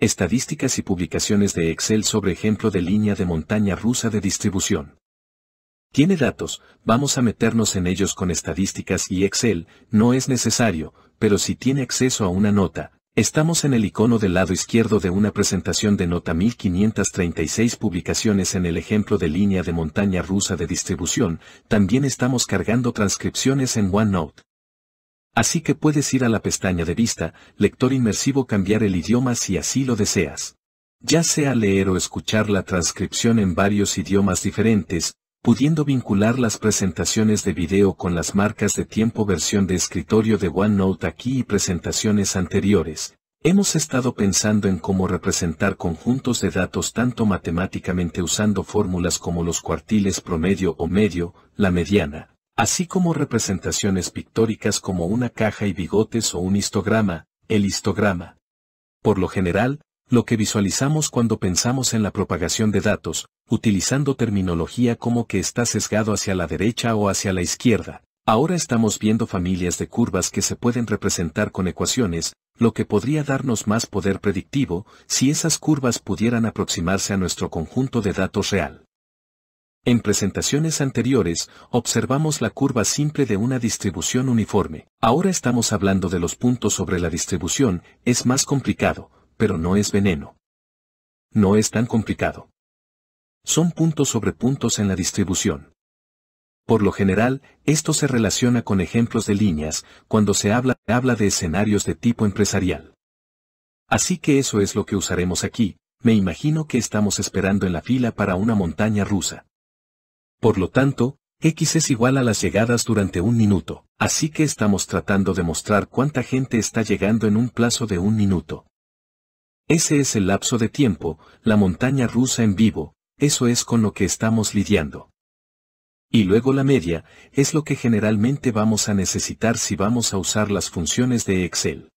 Estadísticas y publicaciones de Excel sobre ejemplo de línea de montaña rusa de distribución. Tiene datos, vamos a meternos en ellos con estadísticas y Excel, no es necesario, pero si tiene acceso a una nota, estamos en el icono del lado izquierdo de una presentación de nota 1536 publicaciones en el ejemplo de línea de montaña rusa de distribución, también estamos cargando transcripciones en OneNote. Así que puedes ir a la pestaña de vista, lector inmersivo cambiar el idioma si así lo deseas. Ya sea leer o escuchar la transcripción en varios idiomas diferentes, pudiendo vincular las presentaciones de video con las marcas de tiempo versión de escritorio de OneNote aquí y presentaciones anteriores. Hemos estado pensando en cómo representar conjuntos de datos tanto matemáticamente usando fórmulas como los cuartiles promedio o medio, la mediana, así como representaciones pictóricas como una caja y bigotes o un histograma, el histograma. Por lo general, lo que visualizamos cuando pensamos en la propagación de datos, utilizando terminología como que está sesgado hacia la derecha o hacia la izquierda. Ahora estamos viendo familias de curvas que se pueden representar con ecuaciones, lo que podría darnos más poder predictivo si esas curvas pudieran aproximarse a nuestro conjunto de datos real. En presentaciones anteriores, observamos la curva simple de una distribución uniforme. Ahora estamos hablando de los puntos sobre la distribución, es más complicado, pero no es veneno. No es tan complicado. Son puntos sobre puntos en la distribución. Por lo general, esto se relaciona con ejemplos de líneas, cuando se habla, habla de escenarios de tipo empresarial. Así que eso es lo que usaremos aquí, me imagino que estamos esperando en la fila para una montaña rusa. Por lo tanto, X es igual a las llegadas durante un minuto, así que estamos tratando de mostrar cuánta gente está llegando en un plazo de un minuto. Ese es el lapso de tiempo, la montaña rusa en vivo, eso es con lo que estamos lidiando. Y luego la media, es lo que generalmente vamos a necesitar si vamos a usar las funciones de Excel.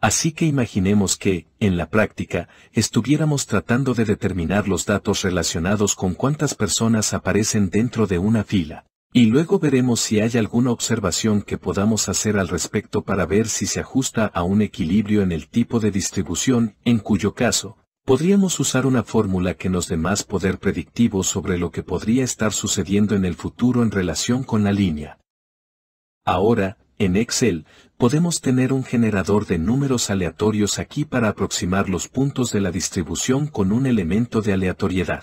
Así que imaginemos que, en la práctica, estuviéramos tratando de determinar los datos relacionados con cuántas personas aparecen dentro de una fila. Y luego veremos si hay alguna observación que podamos hacer al respecto para ver si se ajusta a un equilibrio en el tipo de distribución, en cuyo caso, podríamos usar una fórmula que nos dé más poder predictivo sobre lo que podría estar sucediendo en el futuro en relación con la línea. Ahora, en Excel, podemos tener un generador de números aleatorios aquí para aproximar los puntos de la distribución con un elemento de aleatoriedad.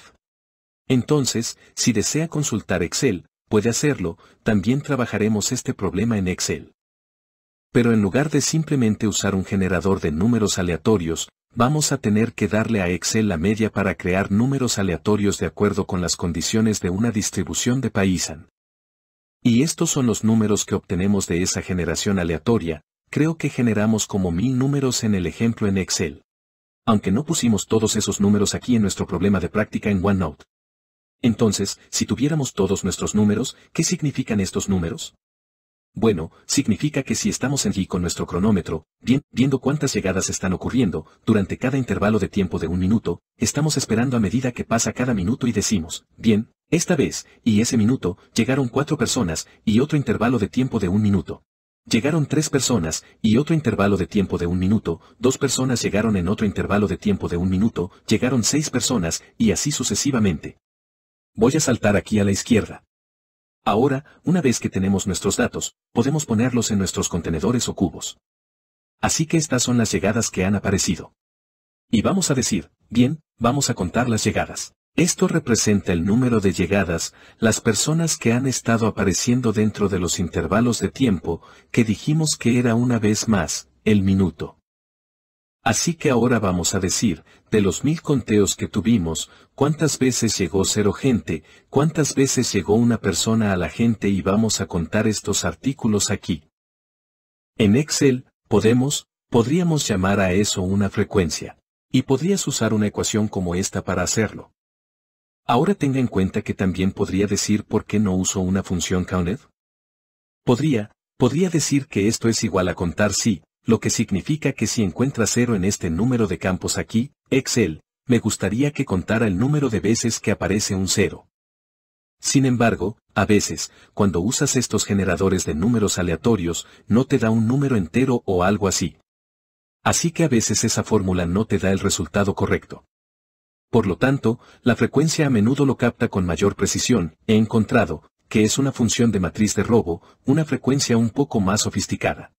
Entonces, si desea consultar Excel, puede hacerlo, también trabajaremos este problema en Excel. Pero en lugar de simplemente usar un generador de números aleatorios, vamos a tener que darle a Excel la media para crear números aleatorios de acuerdo con las condiciones de una distribución de Paisan. Y estos son los números que obtenemos de esa generación aleatoria, creo que generamos como mil números en el ejemplo en Excel. Aunque no pusimos todos esos números aquí en nuestro problema de práctica en OneNote. Entonces, si tuviéramos todos nuestros números, ¿qué significan estos números? Bueno, significa que si estamos allí con nuestro cronómetro, bien, viendo cuántas llegadas están ocurriendo, durante cada intervalo de tiempo de un minuto, estamos esperando a medida que pasa cada minuto y decimos, bien, esta vez, y ese minuto, llegaron cuatro personas, y otro intervalo de tiempo de un minuto. Llegaron tres personas, y otro intervalo de tiempo de un minuto, dos personas llegaron en otro intervalo de tiempo de un minuto, llegaron seis personas, y así sucesivamente. Voy a saltar aquí a la izquierda. Ahora, una vez que tenemos nuestros datos, podemos ponerlos en nuestros contenedores o cubos. Así que estas son las llegadas que han aparecido. Y vamos a decir, bien, vamos a contar las llegadas. Esto representa el número de llegadas, las personas que han estado apareciendo dentro de los intervalos de tiempo, que dijimos que era una vez más, el minuto. Así que ahora vamos a decir, de los mil conteos que tuvimos, cuántas veces llegó cero gente, cuántas veces llegó una persona a la gente y vamos a contar estos artículos aquí. En Excel, podemos, podríamos llamar a eso una frecuencia. Y podrías usar una ecuación como esta para hacerlo. Ahora tenga en cuenta que también podría decir por qué no uso una función counted. Podría, podría decir que esto es igual a contar si, lo que significa que si encuentra cero en este número de campos aquí, Excel, me gustaría que contara el número de veces que aparece un cero. Sin embargo, a veces, cuando usas estos generadores de números aleatorios, no te da un número entero o algo así. Así que a veces esa fórmula no te da el resultado correcto. Por lo tanto, la frecuencia a menudo lo capta con mayor precisión. He encontrado, que es una función de matriz de robo, una frecuencia un poco más sofisticada.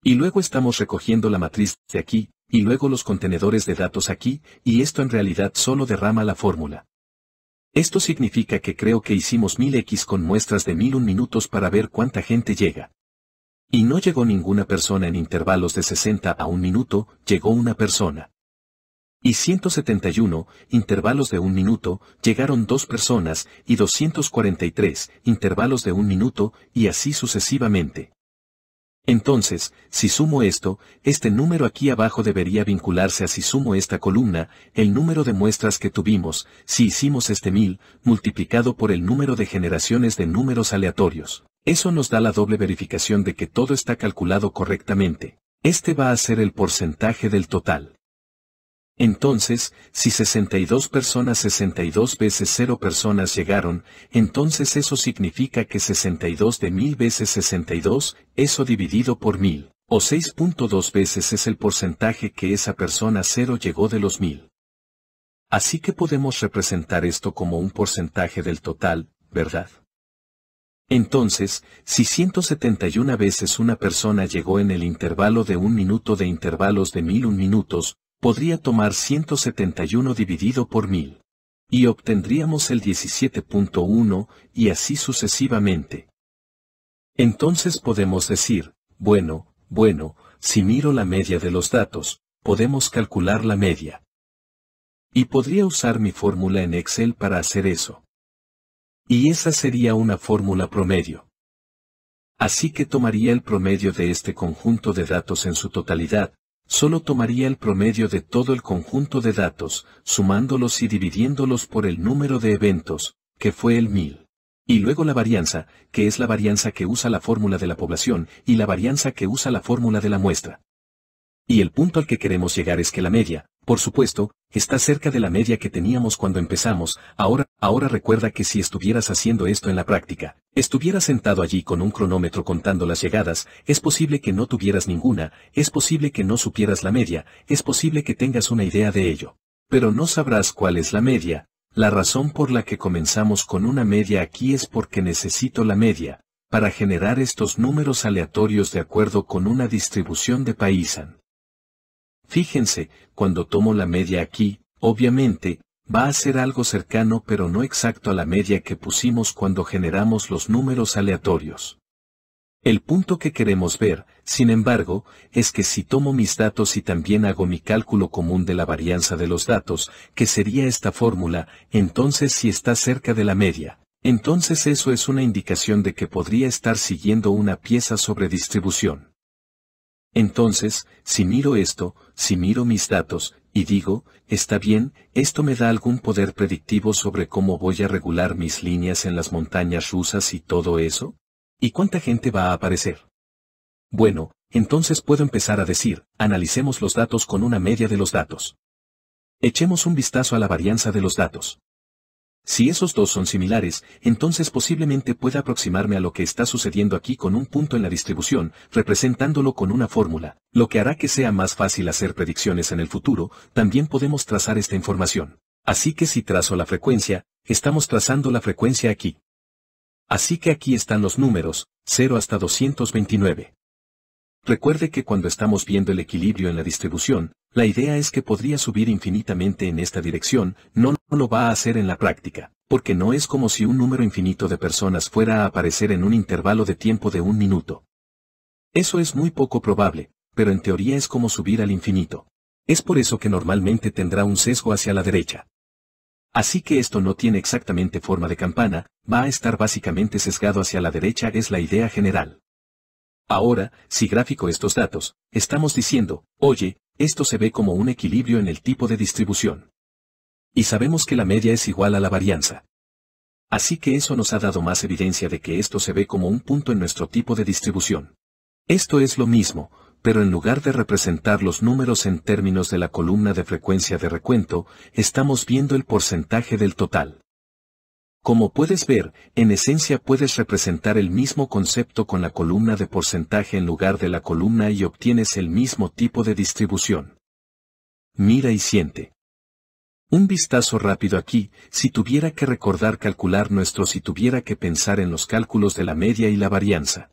Y luego estamos recogiendo la matriz de aquí, y luego los contenedores de datos aquí, y esto en realidad solo derrama la fórmula. Esto significa que creo que hicimos 1000x con muestras de 1001 minutos para ver cuánta gente llega. Y no llegó ninguna persona en intervalos de 60 a un minuto, llegó una persona y 171, intervalos de un minuto, llegaron dos personas, y 243, intervalos de un minuto, y así sucesivamente. Entonces, si sumo esto, este número aquí abajo debería vincularse a si sumo esta columna, el número de muestras que tuvimos, si hicimos este 1000, multiplicado por el número de generaciones de números aleatorios. Eso nos da la doble verificación de que todo está calculado correctamente. Este va a ser el porcentaje del total. Entonces, si 62 personas 62 veces 0 personas llegaron, entonces eso significa que 62 de 1000 veces 62, eso dividido por 1000, o 6.2 veces es el porcentaje que esa persona 0 llegó de los 1000. Así que podemos representar esto como un porcentaje del total, ¿verdad? Entonces, si 171 veces una persona llegó en el intervalo de un minuto de intervalos de 1001 minutos, podría tomar 171 dividido por 1000. Y obtendríamos el 17.1, y así sucesivamente. Entonces podemos decir, bueno, bueno, si miro la media de los datos, podemos calcular la media. Y podría usar mi fórmula en Excel para hacer eso. Y esa sería una fórmula promedio. Así que tomaría el promedio de este conjunto de datos en su totalidad, Solo tomaría el promedio de todo el conjunto de datos, sumándolos y dividiéndolos por el número de eventos, que fue el 1000. Y luego la varianza, que es la varianza que usa la fórmula de la población y la varianza que usa la fórmula de la muestra. Y el punto al que queremos llegar es que la media, por supuesto, Está cerca de la media que teníamos cuando empezamos, ahora, ahora recuerda que si estuvieras haciendo esto en la práctica, estuvieras sentado allí con un cronómetro contando las llegadas, es posible que no tuvieras ninguna, es posible que no supieras la media, es posible que tengas una idea de ello. Pero no sabrás cuál es la media, la razón por la que comenzamos con una media aquí es porque necesito la media, para generar estos números aleatorios de acuerdo con una distribución de Paisan. Fíjense, cuando tomo la media aquí, obviamente, va a ser algo cercano pero no exacto a la media que pusimos cuando generamos los números aleatorios. El punto que queremos ver, sin embargo, es que si tomo mis datos y también hago mi cálculo común de la varianza de los datos, que sería esta fórmula, entonces si está cerca de la media, entonces eso es una indicación de que podría estar siguiendo una pieza sobre distribución. Entonces, si miro esto, si miro mis datos, y digo, está bien, esto me da algún poder predictivo sobre cómo voy a regular mis líneas en las montañas rusas y todo eso? ¿Y cuánta gente va a aparecer? Bueno, entonces puedo empezar a decir, analicemos los datos con una media de los datos. Echemos un vistazo a la varianza de los datos. Si esos dos son similares, entonces posiblemente pueda aproximarme a lo que está sucediendo aquí con un punto en la distribución, representándolo con una fórmula, lo que hará que sea más fácil hacer predicciones en el futuro, también podemos trazar esta información. Así que si trazo la frecuencia, estamos trazando la frecuencia aquí. Así que aquí están los números, 0 hasta 229. Recuerde que cuando estamos viendo el equilibrio en la distribución, la idea es que podría subir infinitamente en esta dirección, no lo va a hacer en la práctica, porque no es como si un número infinito de personas fuera a aparecer en un intervalo de tiempo de un minuto. Eso es muy poco probable, pero en teoría es como subir al infinito. Es por eso que normalmente tendrá un sesgo hacia la derecha. Así que esto no tiene exactamente forma de campana, va a estar básicamente sesgado hacia la derecha es la idea general. Ahora, si gráfico estos datos, estamos diciendo, oye, esto se ve como un equilibrio en el tipo de distribución. Y sabemos que la media es igual a la varianza. Así que eso nos ha dado más evidencia de que esto se ve como un punto en nuestro tipo de distribución. Esto es lo mismo, pero en lugar de representar los números en términos de la columna de frecuencia de recuento, estamos viendo el porcentaje del total. Como puedes ver, en esencia puedes representar el mismo concepto con la columna de porcentaje en lugar de la columna y obtienes el mismo tipo de distribución. Mira y siente. Un vistazo rápido aquí, si tuviera que recordar calcular nuestro si tuviera que pensar en los cálculos de la media y la varianza.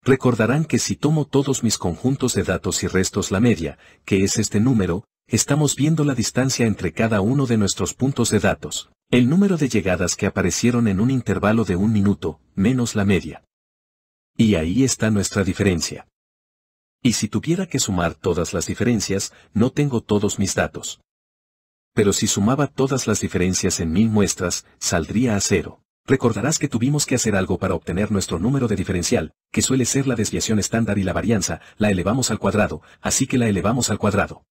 Recordarán que si tomo todos mis conjuntos de datos y restos la media, que es este número, estamos viendo la distancia entre cada uno de nuestros puntos de datos. El número de llegadas que aparecieron en un intervalo de un minuto, menos la media. Y ahí está nuestra diferencia. Y si tuviera que sumar todas las diferencias, no tengo todos mis datos. Pero si sumaba todas las diferencias en mil muestras, saldría a cero. Recordarás que tuvimos que hacer algo para obtener nuestro número de diferencial, que suele ser la desviación estándar y la varianza, la elevamos al cuadrado, así que la elevamos al cuadrado.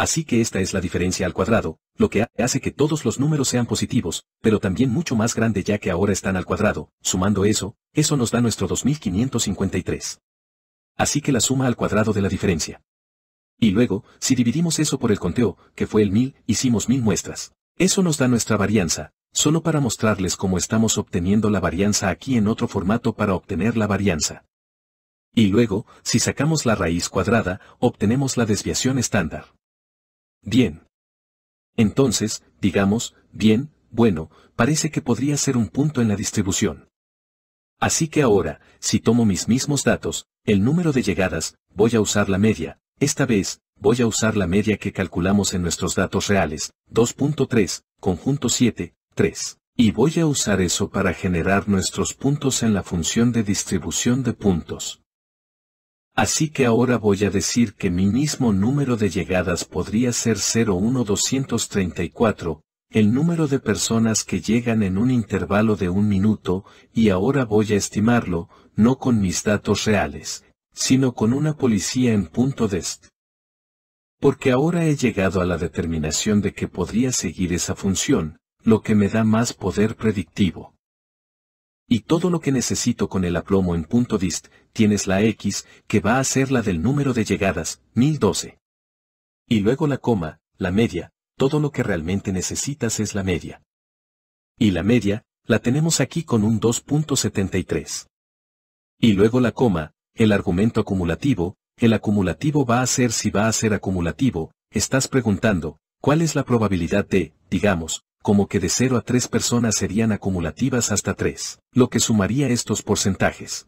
Así que esta es la diferencia al cuadrado, lo que hace que todos los números sean positivos, pero también mucho más grande ya que ahora están al cuadrado, sumando eso, eso nos da nuestro 2553. Así que la suma al cuadrado de la diferencia. Y luego, si dividimos eso por el conteo, que fue el 1000, hicimos 1000 muestras. Eso nos da nuestra varianza, solo para mostrarles cómo estamos obteniendo la varianza aquí en otro formato para obtener la varianza. Y luego, si sacamos la raíz cuadrada, obtenemos la desviación estándar bien. Entonces, digamos, bien, bueno, parece que podría ser un punto en la distribución. Así que ahora, si tomo mis mismos datos, el número de llegadas, voy a usar la media, esta vez, voy a usar la media que calculamos en nuestros datos reales, 2.3, conjunto 7, 3. Y voy a usar eso para generar nuestros puntos en la función de distribución de puntos. Así que ahora voy a decir que mi mismo número de llegadas podría ser 01234, el número de personas que llegan en un intervalo de un minuto, y ahora voy a estimarlo, no con mis datos reales, sino con una policía en punto dest. Porque ahora he llegado a la determinación de que podría seguir esa función, lo que me da más poder predictivo. Y todo lo que necesito con el aplomo en punto dist, tienes la X, que va a ser la del número de llegadas, 1012. Y luego la coma, la media, todo lo que realmente necesitas es la media. Y la media, la tenemos aquí con un 2.73. Y luego la coma, el argumento acumulativo, el acumulativo va a ser si va a ser acumulativo, estás preguntando, ¿cuál es la probabilidad de, digamos, como que de 0 a 3 personas serían acumulativas hasta 3, lo que sumaría estos porcentajes.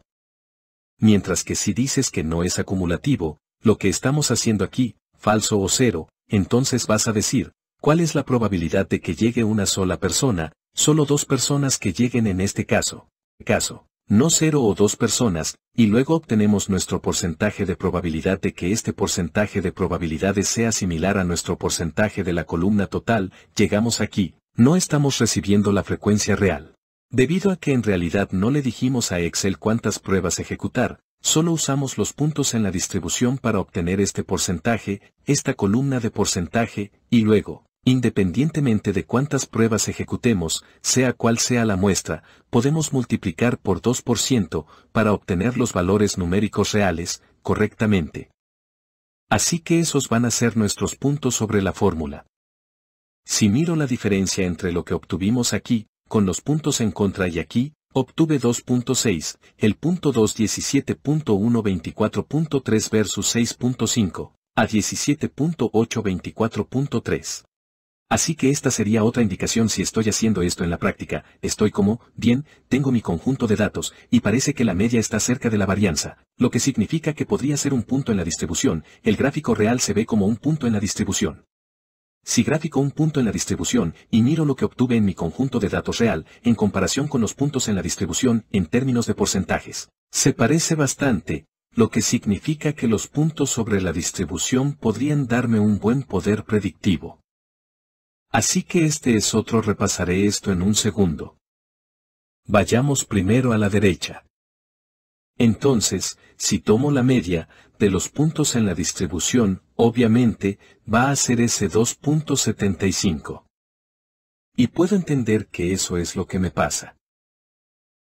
Mientras que si dices que no es acumulativo, lo que estamos haciendo aquí, falso o cero, entonces vas a decir, ¿cuál es la probabilidad de que llegue una sola persona, solo dos personas que lleguen en este caso? Caso, no cero o dos personas, y luego obtenemos nuestro porcentaje de probabilidad de que este porcentaje de probabilidades sea similar a nuestro porcentaje de la columna total, llegamos aquí, no estamos recibiendo la frecuencia real. Debido a que en realidad no le dijimos a Excel cuántas pruebas ejecutar, solo usamos los puntos en la distribución para obtener este porcentaje, esta columna de porcentaje, y luego, independientemente de cuántas pruebas ejecutemos, sea cual sea la muestra, podemos multiplicar por 2% para obtener los valores numéricos reales, correctamente. Así que esos van a ser nuestros puntos sobre la fórmula. Si miro la diferencia entre lo que obtuvimos aquí, con los puntos en contra y aquí, obtuve 2.6, el punto 2 24.3 versus 6.5, a 17.824.3. Así que esta sería otra indicación si estoy haciendo esto en la práctica, estoy como, bien, tengo mi conjunto de datos, y parece que la media está cerca de la varianza, lo que significa que podría ser un punto en la distribución, el gráfico real se ve como un punto en la distribución. Si gráfico un punto en la distribución y miro lo que obtuve en mi conjunto de datos real en comparación con los puntos en la distribución en términos de porcentajes, se parece bastante, lo que significa que los puntos sobre la distribución podrían darme un buen poder predictivo. Así que este es otro repasaré esto en un segundo. Vayamos primero a la derecha. Entonces, si tomo la media de los puntos en la distribución, obviamente, va a ser ese 2.75. Y puedo entender que eso es lo que me pasa.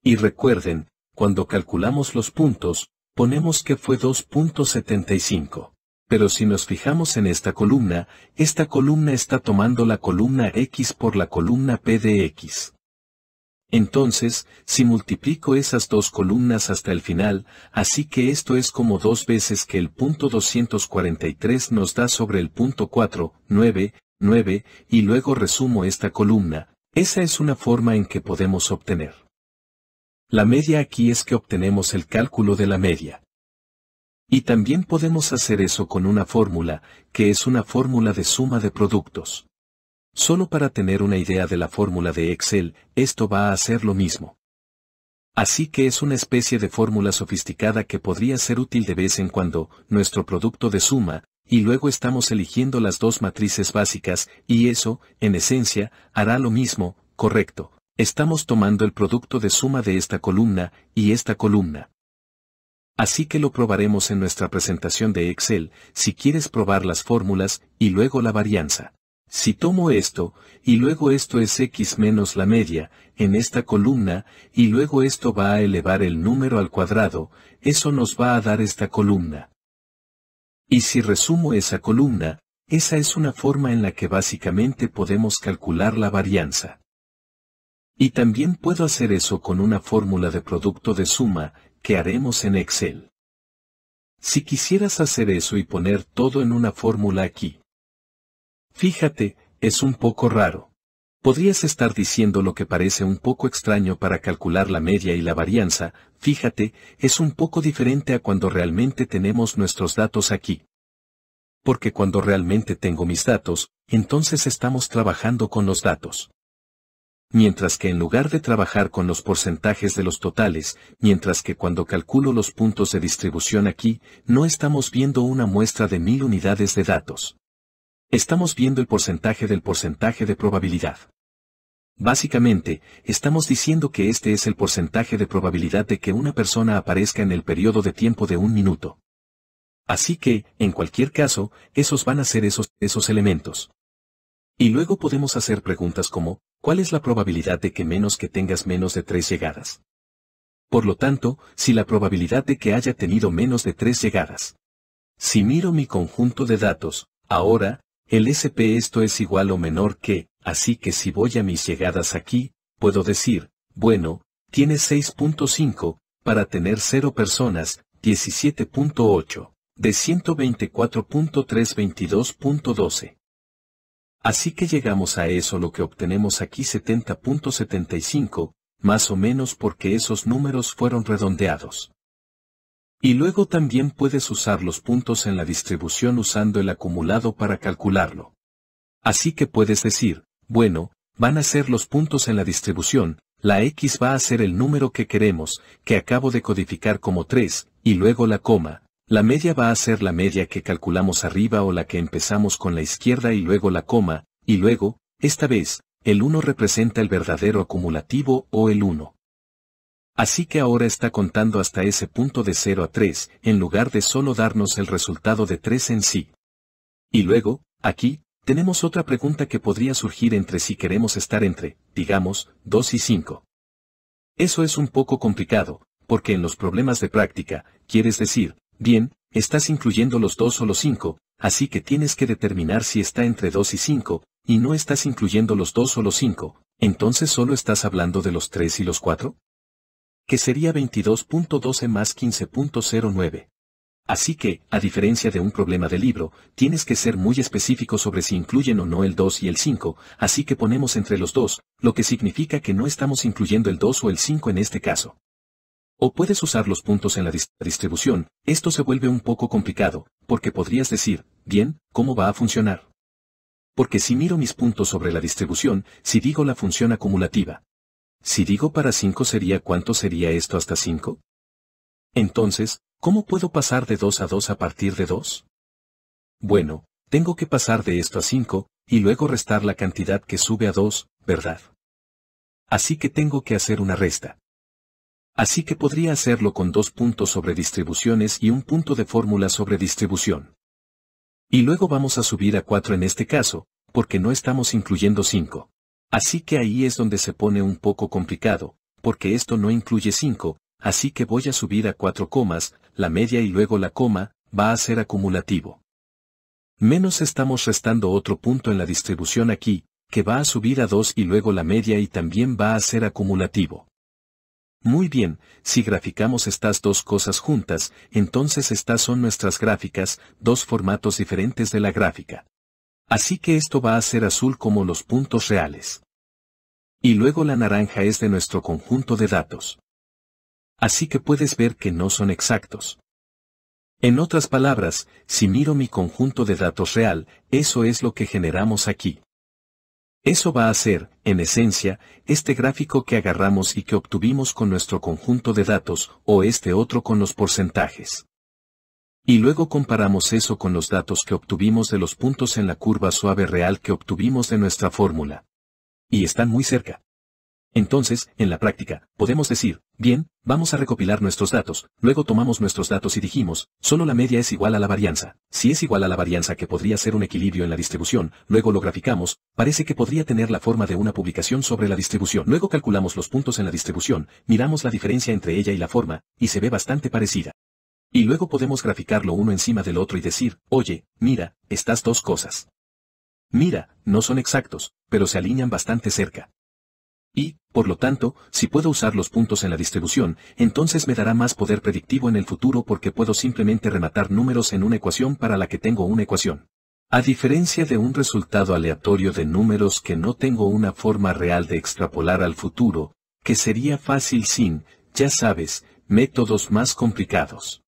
Y recuerden, cuando calculamos los puntos, ponemos que fue 2.75. Pero si nos fijamos en esta columna, esta columna está tomando la columna X por la columna P de X. Entonces, si multiplico esas dos columnas hasta el final, así que esto es como dos veces que el punto 243 nos da sobre el punto 4, 9, 9, y luego resumo esta columna, esa es una forma en que podemos obtener. La media aquí es que obtenemos el cálculo de la media. Y también podemos hacer eso con una fórmula, que es una fórmula de suma de productos. Solo para tener una idea de la fórmula de Excel, esto va a hacer lo mismo. Así que es una especie de fórmula sofisticada que podría ser útil de vez en cuando, nuestro producto de suma, y luego estamos eligiendo las dos matrices básicas, y eso, en esencia, hará lo mismo, correcto. Estamos tomando el producto de suma de esta columna y esta columna. Así que lo probaremos en nuestra presentación de Excel, si quieres probar las fórmulas y luego la varianza. Si tomo esto, y luego esto es x menos la media, en esta columna, y luego esto va a elevar el número al cuadrado, eso nos va a dar esta columna. Y si resumo esa columna, esa es una forma en la que básicamente podemos calcular la varianza. Y también puedo hacer eso con una fórmula de producto de suma, que haremos en Excel. Si quisieras hacer eso y poner todo en una fórmula aquí, Fíjate, es un poco raro. Podrías estar diciendo lo que parece un poco extraño para calcular la media y la varianza, fíjate, es un poco diferente a cuando realmente tenemos nuestros datos aquí. Porque cuando realmente tengo mis datos, entonces estamos trabajando con los datos. Mientras que en lugar de trabajar con los porcentajes de los totales, mientras que cuando calculo los puntos de distribución aquí, no estamos viendo una muestra de mil unidades de datos. Estamos viendo el porcentaje del porcentaje de probabilidad. Básicamente, estamos diciendo que este es el porcentaje de probabilidad de que una persona aparezca en el periodo de tiempo de un minuto. Así que, en cualquier caso, esos van a ser esos, esos elementos. Y luego podemos hacer preguntas como, ¿cuál es la probabilidad de que menos que tengas menos de tres llegadas? Por lo tanto, si la probabilidad de que haya tenido menos de tres llegadas. Si miro mi conjunto de datos, ahora, el SP esto es igual o menor que, así que si voy a mis llegadas aquí, puedo decir, bueno, tiene 6.5, para tener 0 personas, 17.8, de 124.322.12. Así que llegamos a eso lo que obtenemos aquí 70.75, más o menos porque esos números fueron redondeados. Y luego también puedes usar los puntos en la distribución usando el acumulado para calcularlo. Así que puedes decir, bueno, van a ser los puntos en la distribución, la x va a ser el número que queremos, que acabo de codificar como 3, y luego la coma, la media va a ser la media que calculamos arriba o la que empezamos con la izquierda y luego la coma, y luego, esta vez, el 1 representa el verdadero acumulativo o el 1. Así que ahora está contando hasta ese punto de 0 a 3, en lugar de solo darnos el resultado de 3 en sí. Y luego, aquí, tenemos otra pregunta que podría surgir entre si queremos estar entre, digamos, 2 y 5. Eso es un poco complicado, porque en los problemas de práctica, quieres decir, bien, estás incluyendo los 2 o los 5, así que tienes que determinar si está entre 2 y 5, y no estás incluyendo los 2 o los 5, entonces solo estás hablando de los 3 y los 4? que sería 22.12 más 15.09. Así que, a diferencia de un problema de libro, tienes que ser muy específico sobre si incluyen o no el 2 y el 5, así que ponemos entre los dos, lo que significa que no estamos incluyendo el 2 o el 5 en este caso. O puedes usar los puntos en la distribución, esto se vuelve un poco complicado, porque podrías decir, bien, ¿cómo va a funcionar? Porque si miro mis puntos sobre la distribución, si digo la función acumulativa, si digo para 5 sería cuánto sería esto hasta 5? Entonces, ¿cómo puedo pasar de 2 a 2 a partir de 2? Bueno, tengo que pasar de esto a 5, y luego restar la cantidad que sube a 2, ¿verdad? Así que tengo que hacer una resta. Así que podría hacerlo con dos puntos sobre distribuciones y un punto de fórmula sobre distribución. Y luego vamos a subir a 4 en este caso, porque no estamos incluyendo 5. Así que ahí es donde se pone un poco complicado, porque esto no incluye 5, así que voy a subir a 4 comas, la media y luego la coma, va a ser acumulativo. Menos estamos restando otro punto en la distribución aquí, que va a subir a 2 y luego la media y también va a ser acumulativo. Muy bien, si graficamos estas dos cosas juntas, entonces estas son nuestras gráficas, dos formatos diferentes de la gráfica. Así que esto va a ser azul como los puntos reales. Y luego la naranja es de nuestro conjunto de datos. Así que puedes ver que no son exactos. En otras palabras, si miro mi conjunto de datos real, eso es lo que generamos aquí. Eso va a ser, en esencia, este gráfico que agarramos y que obtuvimos con nuestro conjunto de datos, o este otro con los porcentajes. Y luego comparamos eso con los datos que obtuvimos de los puntos en la curva suave real que obtuvimos de nuestra fórmula. Y están muy cerca. Entonces, en la práctica, podemos decir, bien, vamos a recopilar nuestros datos, luego tomamos nuestros datos y dijimos, solo la media es igual a la varianza. Si es igual a la varianza que podría ser un equilibrio en la distribución, luego lo graficamos, parece que podría tener la forma de una publicación sobre la distribución. Luego calculamos los puntos en la distribución, miramos la diferencia entre ella y la forma, y se ve bastante parecida. Y luego podemos graficarlo uno encima del otro y decir, oye, mira, estas dos cosas. Mira, no son exactos, pero se alinean bastante cerca. Y, por lo tanto, si puedo usar los puntos en la distribución, entonces me dará más poder predictivo en el futuro porque puedo simplemente rematar números en una ecuación para la que tengo una ecuación. A diferencia de un resultado aleatorio de números que no tengo una forma real de extrapolar al futuro, que sería fácil sin, ya sabes, métodos más complicados.